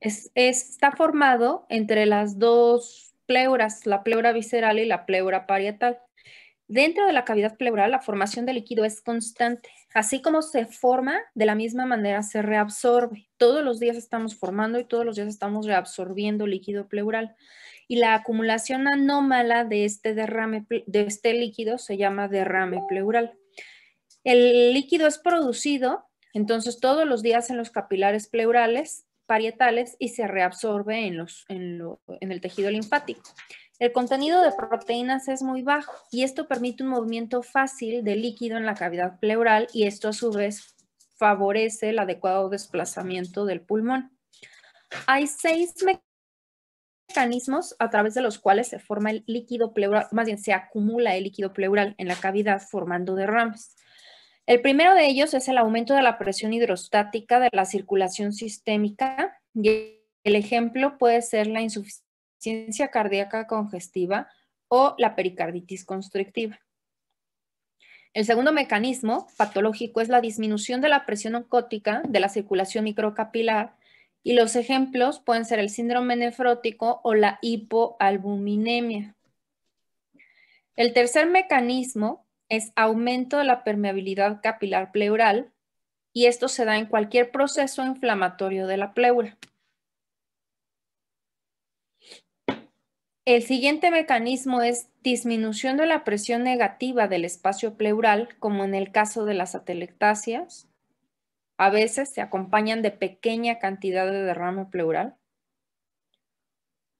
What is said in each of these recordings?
está formado entre las dos pleuras, la pleura visceral y la pleura parietal. Dentro de la cavidad pleural, la formación de líquido es constante. Así como se forma, de la misma manera se reabsorbe. Todos los días estamos formando y todos los días estamos reabsorbiendo líquido pleural. Y la acumulación anómala de este derrame, de este líquido se llama derrame pleural. El líquido es producido entonces, todos los días en los capilares pleurales, parietales y se reabsorbe en, el tejido linfático. El contenido de proteínas es muy bajo y esto permite un movimiento fácil de líquido en la cavidad pleural y esto a su vez favorece el adecuado desplazamiento del pulmón. Hay seis mecanismos a través de los cuales se forma el líquido pleural, más bien se acumula el líquido pleural en la cavidad formando derrames. El primero de ellos es el aumento de la presión hidrostática de la circulación sistémica y el ejemplo puede ser la insuficiencia cardíaca congestiva o la pericarditis constrictiva. El segundo mecanismo patológico es la disminución de la presión oncótica de la circulación microcapilar y los ejemplos pueden ser el síndrome nefrótico o la hipoalbuminemia. El tercer mecanismo es aumento de la permeabilidad capilar pleural y esto se da en cualquier proceso inflamatorio de la pleura. El siguiente mecanismo es disminución de la presión negativa del espacio pleural, como en el caso de las atelectasias. A veces se acompañan de pequeña cantidad de derrame pleural.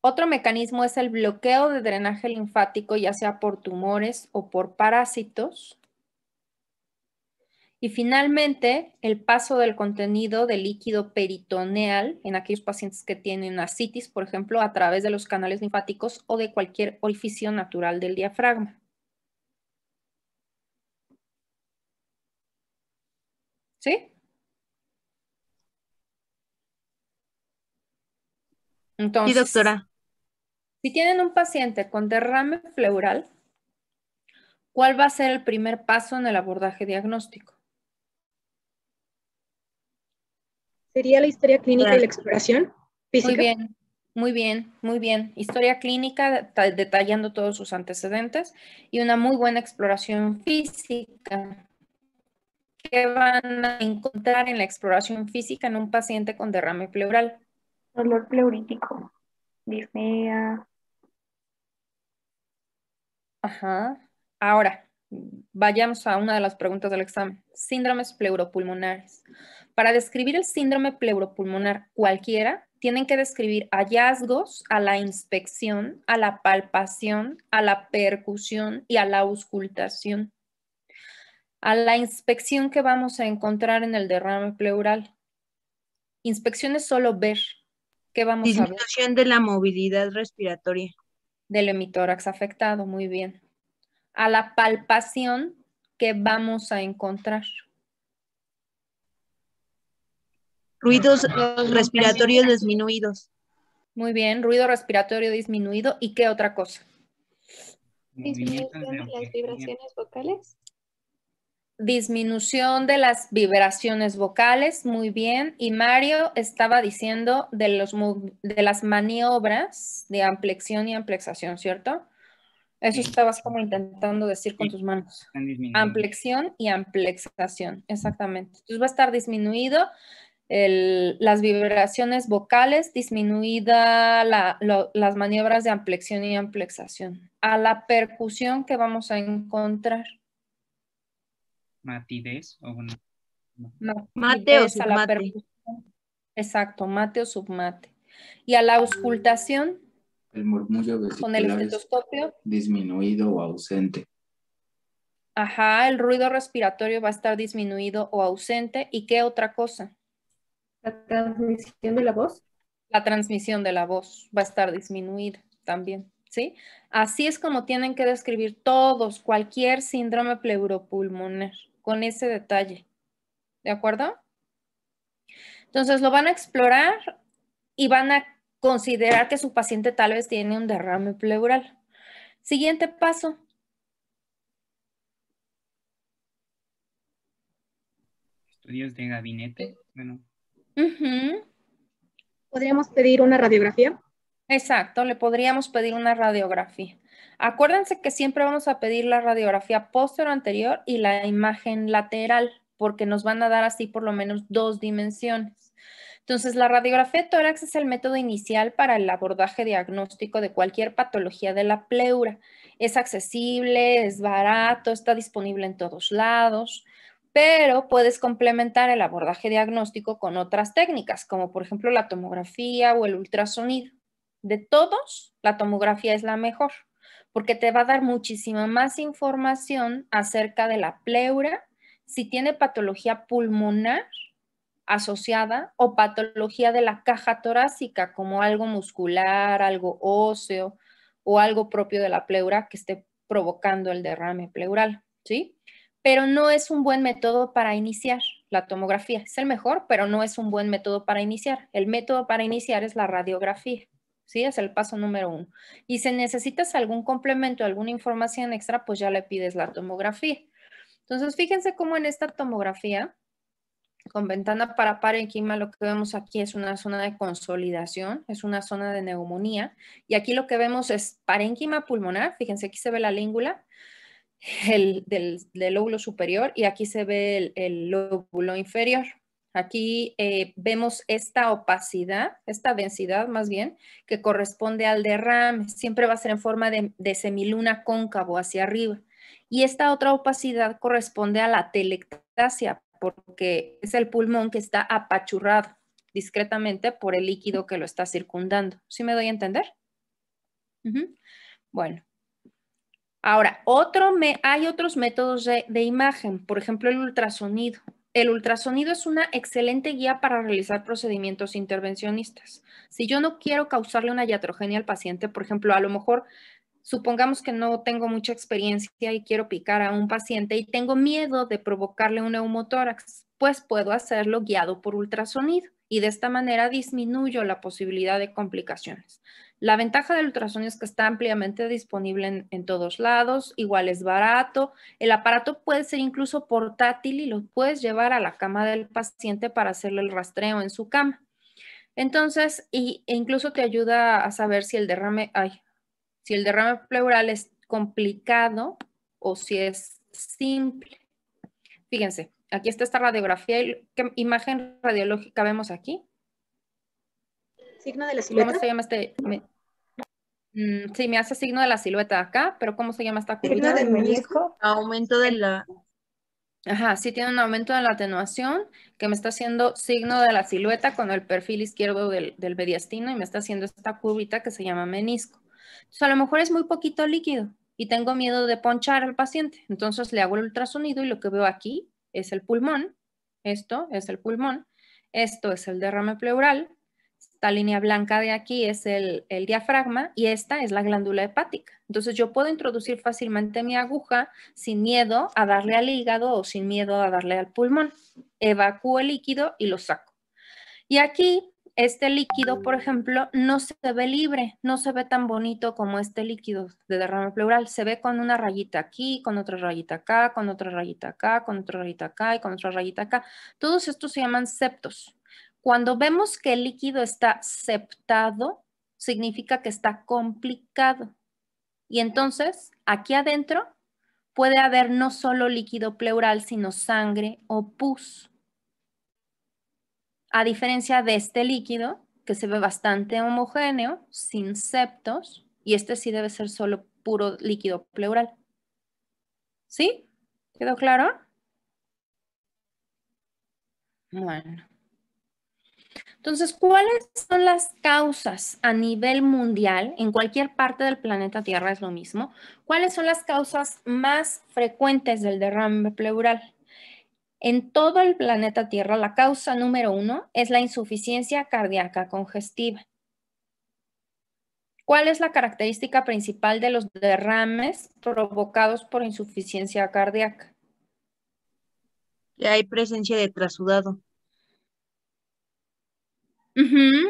Otro mecanismo es el bloqueo de drenaje linfático, ya sea por tumores o por parásitos. Y finalmente, el paso del contenido de líquido peritoneal en aquellos pacientes que tienen ascitis, por ejemplo, a través de los canales linfáticos o de cualquier orificio natural del diafragma. ¿Sí? Entonces, sí, doctora. Si tienen un paciente con derrame pleural, ¿cuál va a ser el primer paso en el abordaje diagnóstico? ¿Sería la historia clínica y la exploración física? Muy bien, muy bien, muy bien. Historia clínica detallando todos sus antecedentes y una muy buena exploración física. ¿Qué van a encontrar en la exploración física en un paciente con derrame pleural? Dolor pleurítico, disnea, Ajá. Ahora, vayamos a una de las preguntas del examen. Síndromes pleuropulmonares. Para describir el síndrome pleuropulmonar cualquiera, tienen que describir hallazgos a la inspección, a la palpación, a la percusión y a la auscultación. A la inspección que vamos a encontrar en el derrame pleural. Inspección es solo ver. ¿Qué vamos a ver? de la movilidad respiratoria del hemitórax afectado, muy bien. A la palpación que vamos a encontrar. Ruidos respiratorios disminuidos. Muy bien, ruido respiratorio disminuido. ¿Y qué otra cosa? Disminución de las vibraciones vocales? disminución de las vibraciones vocales, muy bien. Y Mario estaba diciendo de, los, las maniobras de amplexión y amplexación, ¿cierto? Eso estabas como intentando decir con tus manos. Amplexión y amplexación, exactamente. Entonces va a estar disminuido las vibraciones vocales, disminuida las maniobras de amplexión y amplexación. A la percusión que vamos a encontrar matidez o una... No, mate o submate. Exacto, mate o submate. Y a la auscultación. El murmullo con el Disminuido o ausente. Ajá, el ruido respiratorio va a estar disminuido o ausente. ¿Y qué otra cosa? La transmisión de la voz. La transmisión de la voz va a estar disminuida también, ¿sí? Así es como tienen que describir todos cualquier síndrome pleuropulmonar con ese detalle. ¿De acuerdo? Entonces lo van a explorar y van a considerar que su paciente tal vez tiene un derrame pleural. Siguiente paso. Estudios de gabinete. Bueno. ¿Podríamos pedir una radiografía? Exacto, le podríamos pedir una radiografía. Acuérdense que siempre vamos a pedir la radiografía posterior anterior y la imagen lateral, porque nos van a dar así por lo menos dos dimensiones. Entonces, la radiografía de tórax es el método inicial para el abordaje diagnóstico de cualquier patología de la pleura. Es accesible, es barato, está disponible en todos lados, pero puedes complementar el abordaje diagnóstico con otras técnicas, como por ejemplo la tomografía o el ultrasonido. De todos, la tomografía es la mejor porque te va a dar muchísima más información acerca de la pleura, si tiene patología pulmonar asociada o patología de la caja torácica, como algo muscular, algo óseo o algo propio de la pleura que esté provocando el derrame pleural, ¿sí? Pero no es un buen método para iniciar la tomografía. Es el mejor, pero no es un buen método para iniciar. El método para iniciar es la radiografía. ¿sí? Es el paso número uno. Y si necesitas algún complemento, alguna información extra, pues ya le pides la tomografía. Entonces, fíjense cómo en esta tomografía, con ventana para parénquima, lo que vemos aquí es una zona de consolidación, es una zona de neumonía. Y aquí lo que vemos es parénquima pulmonar, fíjense aquí se ve la língula del, lóbulo superior y aquí se ve el lóbulo inferior. Aquí eh, vemos esta opacidad, esta densidad más bien, que corresponde al derrame. Siempre va a ser en forma de, semiluna cóncavo hacia arriba. Y esta otra opacidad corresponde a la telectasia, porque es el pulmón que está apachurrado discretamente por el líquido que lo está circundando. ¿Sí me doy a entender? Bueno. Ahora, otro hay otros métodos de imagen, por ejemplo, el ultrasonido. El ultrasonido es una excelente guía para realizar procedimientos intervencionistas. Si yo no quiero causarle una iatrogenia al paciente, por ejemplo, a lo mejor supongamos que no tengo mucha experiencia y quiero picar a un paciente y tengo miedo de provocarle un neumotórax, pues puedo hacerlo guiado por ultrasonido y de esta manera disminuyo la posibilidad de complicaciones. La ventaja del ultrasonido es que está ampliamente disponible en, todos lados, igual es barato, el aparato puede ser incluso portátil y lo puedes llevar a la cama del paciente para hacerle el rastreo en su cama. Entonces, e incluso te ayuda a saber si el derrame, si el derrame pleural es complicado o si es simple. Fíjense, aquí está esta radiografía. ¿Qué imagen radiológica vemos aquí? Signo de la silueta. ¿Cómo se llama este? Mm, sí, me hace signo de la silueta acá, pero ¿cómo se llama esta curvita? Signo del menisco. Aumento de la... Ajá, sí tiene un aumento de la atenuación que me está haciendo signo de la silueta con el perfil izquierdo del, del mediastino y me está haciendo esta curvita que se llama menisco. Entonces, a lo mejor es muy poquito líquido y tengo miedo de ponchar al paciente. Entonces, le hago el ultrasonido y lo que veo aquí es el pulmón, esto es el pulmón, esto es el derrame pleural, esta línea blanca de aquí es el, diafragma y esta es la glándula hepática. Entonces yo puedo introducir fácilmente mi aguja sin miedo a darle al hígado o sin miedo a darle al pulmón. Evacúo el líquido y lo saco. Y aquí este líquido, por ejemplo, no se ve libre, no se ve tan bonito como este líquido de derrame pleural. Se ve con una rayita aquí, con otra rayita acá, con otra rayita acá, con otra rayita acá y con otra rayita acá. Todos estos se llaman septos. Cuando vemos que el líquido está septado, significa que está complicado. Y entonces, aquí adentro puede haber no solo líquido pleural, sino sangre o pus. A diferencia de este líquido, que se ve bastante homogéneo, sin septos, y este sí debe ser solo puro líquido pleural. ¿Sí? ¿Quedó claro? Bueno. Entonces, ¿cuáles son las causas a nivel mundial, en cualquier parte del planeta Tierra es lo mismo? ¿Cuáles son las causas más frecuentes del derrame pleural? En todo el planeta Tierra, la causa número uno es la insuficiencia cardíaca congestiva. ¿Cuál es la característica principal de los derrames provocados por insuficiencia cardíaca? hay presencia de trasudado.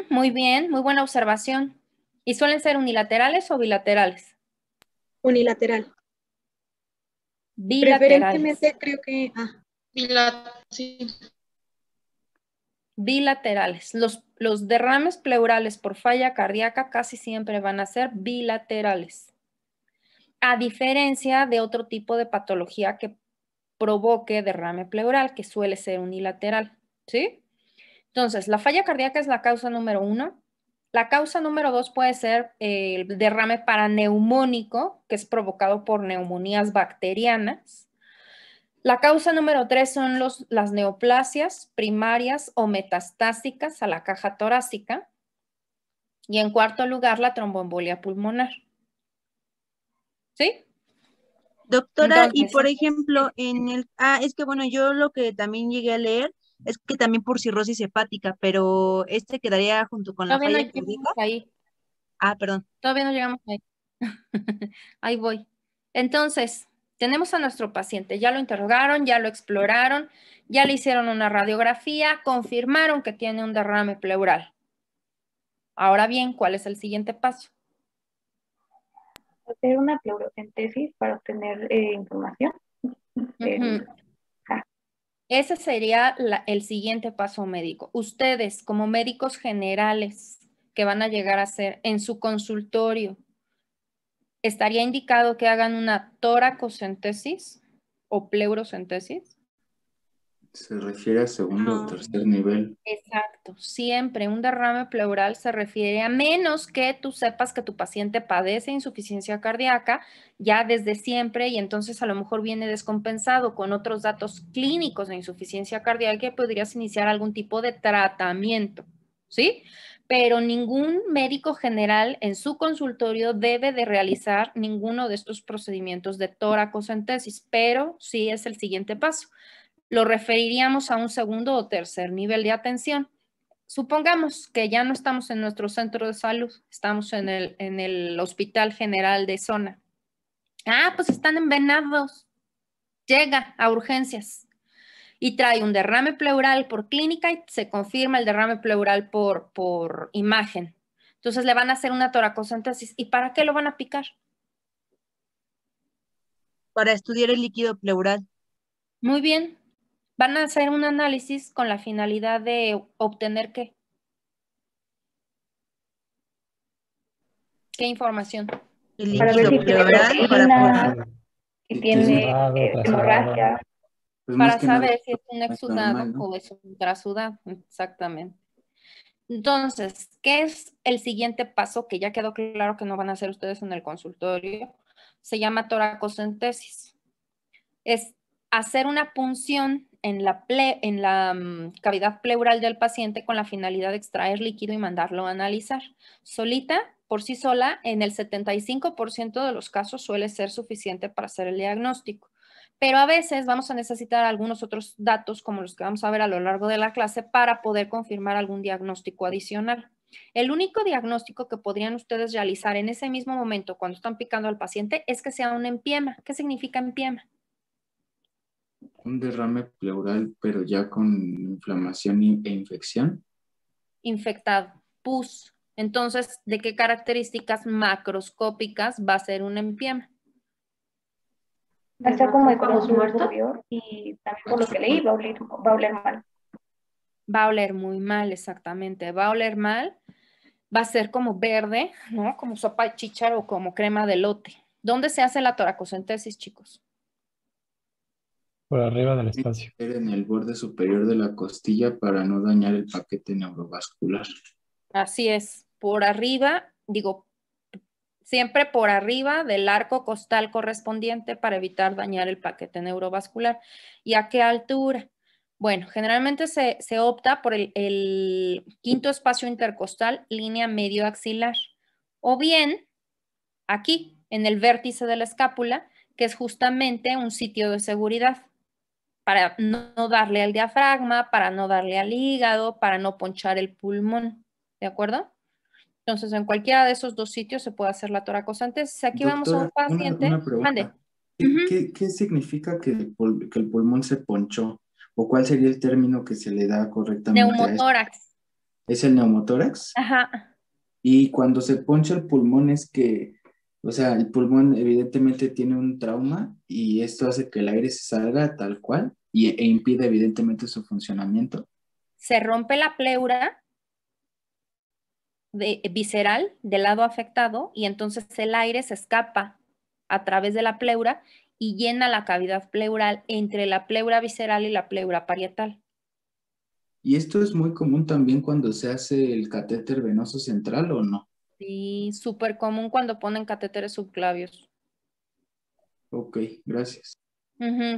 muy bien, muy buena observación. ¿Y suelen ser unilaterales o bilaterales? Unilateral. creo que... Ah, Bilaterales. Los, derrames pleurales por falla cardíaca casi siempre van a ser bilaterales. A diferencia de otro tipo de patología que provoque derrame pleural, que suele ser unilateral. Entonces, la falla cardíaca es la causa número uno. La causa número dos puede ser eh, el derrame paraneumónico, que es provocado por neumonías bacterianas. La causa número tres son las neoplasias primarias o metastásicas a la caja torácica. Y en cuarto lugar, la tromboembolia pulmonar. ¿Sí? Doctora, y por ejemplo, en el... Ah, es que bueno, yo lo que también llegué a leer es que también por cirrosis hepática, pero este quedaría junto con la falla Ahí. Ah, perdón. Todavía no llegamos ahí. ahí voy. Entonces, tenemos a nuestro paciente, ya lo interrogaron, ya lo exploraron, ya le hicieron una radiografía, confirmaron que tiene un derrame pleural. Ahora bien, ¿cuál es el siguiente paso? Hacer una pleurocentesis para obtener eh, información. Eh, ah. ese sería el siguiente paso médico. Ustedes, como médicos generales que van a llegar a ser en su consultorio, estaría indicado que hagan una toracocentesis o pleurocentesis. Se refiere a segundo o ah, tercer nivel. Exacto, siempre un derrame pleural se refiere a menos que tú sepas que tu paciente padece insuficiencia cardíaca ya desde siempre y entonces a lo mejor viene descompensado con otros datos clínicos de insuficiencia cardíaca y podrías iniciar algún tipo de tratamiento, ¿sí? pero ningún médico general en su consultorio debe de realizar ninguno de estos procedimientos de toracocentesis, pero sí es el siguiente paso. Lo referiríamos a un segundo o tercer nivel de atención. Supongamos que ya no estamos en nuestro centro de salud, estamos en el, hospital general de zona. Ah, pues están envenenados. Llega a urgencias y trae un derrame pleural por clínica y se confirma el derrame pleural por, imagen. Entonces le van a hacer una toracocentesis. ¿Y para qué lo van a picar? Para estudiar el líquido pleural. Muy bien. Van a hacer un análisis con la finalidad de obtener qué. ¿Qué información? El líquido pleural. Que tiene hemorragia. Pues, para saber si es un exudado o es un trasudado, exactamente. Entonces, ¿qué es el siguiente paso que ya quedó claro que no van a hacer ustedes en el consultorio? Se llama toracocentesis. Es hacer una punción en la, en la mm, cavidad pleural del paciente con la finalidad de extraer líquido y mandarlo a analizar. Solita, por sí sola, en el 75% de los casos suele ser suficiente para hacer el diagnóstico pero a veces vamos a necesitar algunos otros datos, como los que vamos a ver a lo largo de la clase, para poder confirmar algún diagnóstico adicional. El único diagnóstico que podrían ustedes realizar en ese mismo momento cuando están picando al paciente es que sea un empiema. ¿Qué significa empiema? Un derrame pleural, pero ya con inflamación e infección. Infectado, pus. Entonces, ¿de qué características macroscópicas va a ser un empiema? Va a estar como de muerto y también por lo que leí va a, oler, va a oler mal. Va a oler muy mal, exactamente. Va a oler mal. Va a ser como verde, ¿no? Como sopa de chícharo o como crema de lote. ¿Dónde se hace la toracocentesis, chicos? Por arriba del espacio. En el borde superior de la costilla para no dañar el paquete neurovascular. Así es. Por arriba, digo, siempre por arriba del arco costal correspondiente para evitar dañar el paquete neurovascular. ¿Y a qué altura? Bueno, generalmente se, opta por el, el, quinto espacio intercostal, línea medio axilar, o bien aquí, en el vértice de la escápula, que es justamente un sitio de seguridad para no darle al diafragma, para no darle al hígado, para no ponchar el pulmón, ¿de acuerdo? Entonces, en cualquiera de esos dos sitios se puede hacer la toracocentesis. Aquí vamos a un paciente. Mande. ¿Qué, significa que el, pulmón se ponchó? ¿O cuál sería el término que se le da correctamente? Neumotórax. ¿Es el neumotórax? Ajá. Y cuando se poncha el pulmón es que, o sea, el pulmón evidentemente tiene un trauma y esto hace que el aire se salga tal cual y, e impide evidentemente su funcionamiento. Se rompe la pleura de, eh, visceral del lado afectado y entonces el aire se escapa a través de la pleura y llena la cavidad pleural entre la pleura visceral y la pleura parietal. ¿Y esto es muy común también cuando se hace el catéter venoso central o no? Sí, súper común cuando ponen catéteres subclavios. Ok, gracias.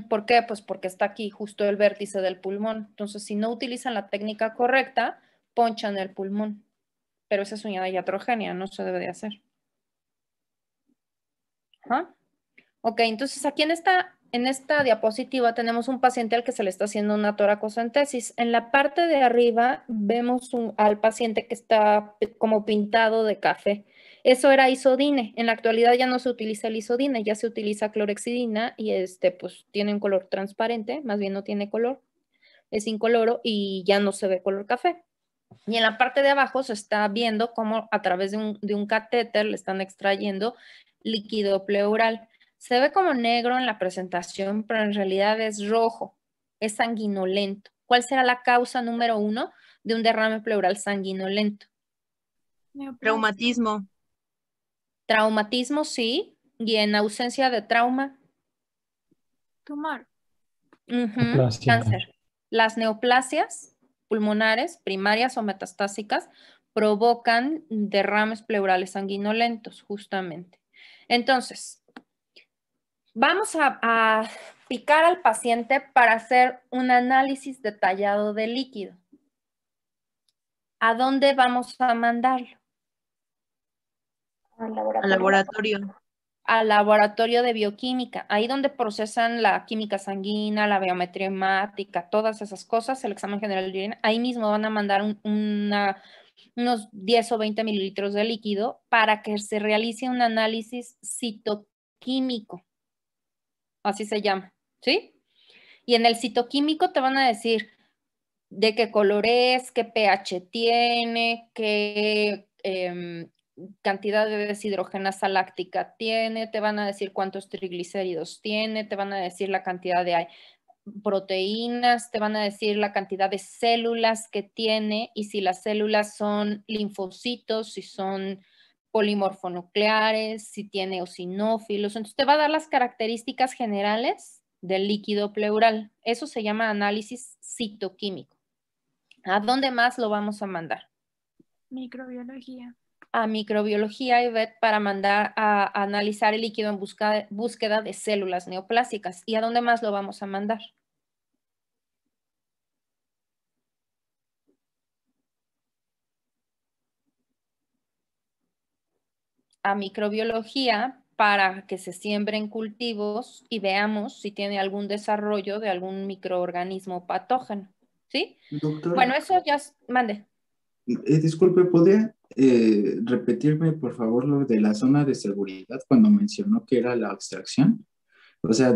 ¿Por qué? Pues porque está aquí justo el vértice del pulmón. Entonces, si no utilizan la técnica correcta, ponchan el pulmón pero esa es yatrogenia iatrogenia, no se debe de hacer. Ok, entonces aquí en esta, en esta diapositiva tenemos un paciente al que se le está haciendo una toracocentesis. En la parte de arriba vemos al paciente que está como pintado de café. Eso era isodine. En la actualidad ya no se utiliza el isodine, ya se utiliza clorexidina y este pues tiene un color transparente, más bien no tiene color, es incoloro y ya no se ve color café. Y en la parte de abajo se está viendo cómo a través de un, catéter le están extrayendo líquido pleural. Se ve como negro en la presentación, pero en realidad es rojo, es sanguinolento. ¿Cuál será la causa número uno de un derrame pleural sanguinolento? Traumatismo. Traumatismo, sí. Y en ausencia de trauma. Tumor. Cáncer. Las neoplasias pulmonares primarias o metastásicas provocan derrames pleurales sanguinolentos, justamente. Entonces, vamos a, picar al paciente para hacer un análisis detallado de líquido. ¿A dónde vamos a mandarlo? Al laboratorio al laboratorio de bioquímica, ahí donde procesan la química sanguínea, la biometría hemática, todas esas cosas, el examen general de urina, ahí mismo van a mandar unos 10 o 20 mililitros de líquido para que se realice un análisis citoquímico, así se llama, ¿sí? Y en el citoquímico te van a decir de qué color es, qué pH tiene, qué em, cantidad de deshidrogenasa láctica tiene, te van a decir cuántos triglicéridos tiene, te van a decir la cantidad de proteínas, te van a decir la cantidad de células que tiene y si las células son linfocitos, si son polimorfonucleares, si tiene osinófilos. Entonces te va a dar las características generales del líquido pleural. Eso se llama análisis citoquímico. ¿A dónde más lo vamos a mandar? Microbiología a microbiología vet para mandar a, analizar el líquido en busca, búsqueda de células neoplásicas. ¿Y a dónde más lo vamos a mandar? A microbiología para que se siembren cultivos y veamos si tiene algún desarrollo de algún microorganismo patógeno. ¿Sí? bueno, eso ya mande. Eh, disculpe, ¿podría eh, repetirme, por favor, lo de la zona de seguridad cuando mencionó que era la abstracción. O sea,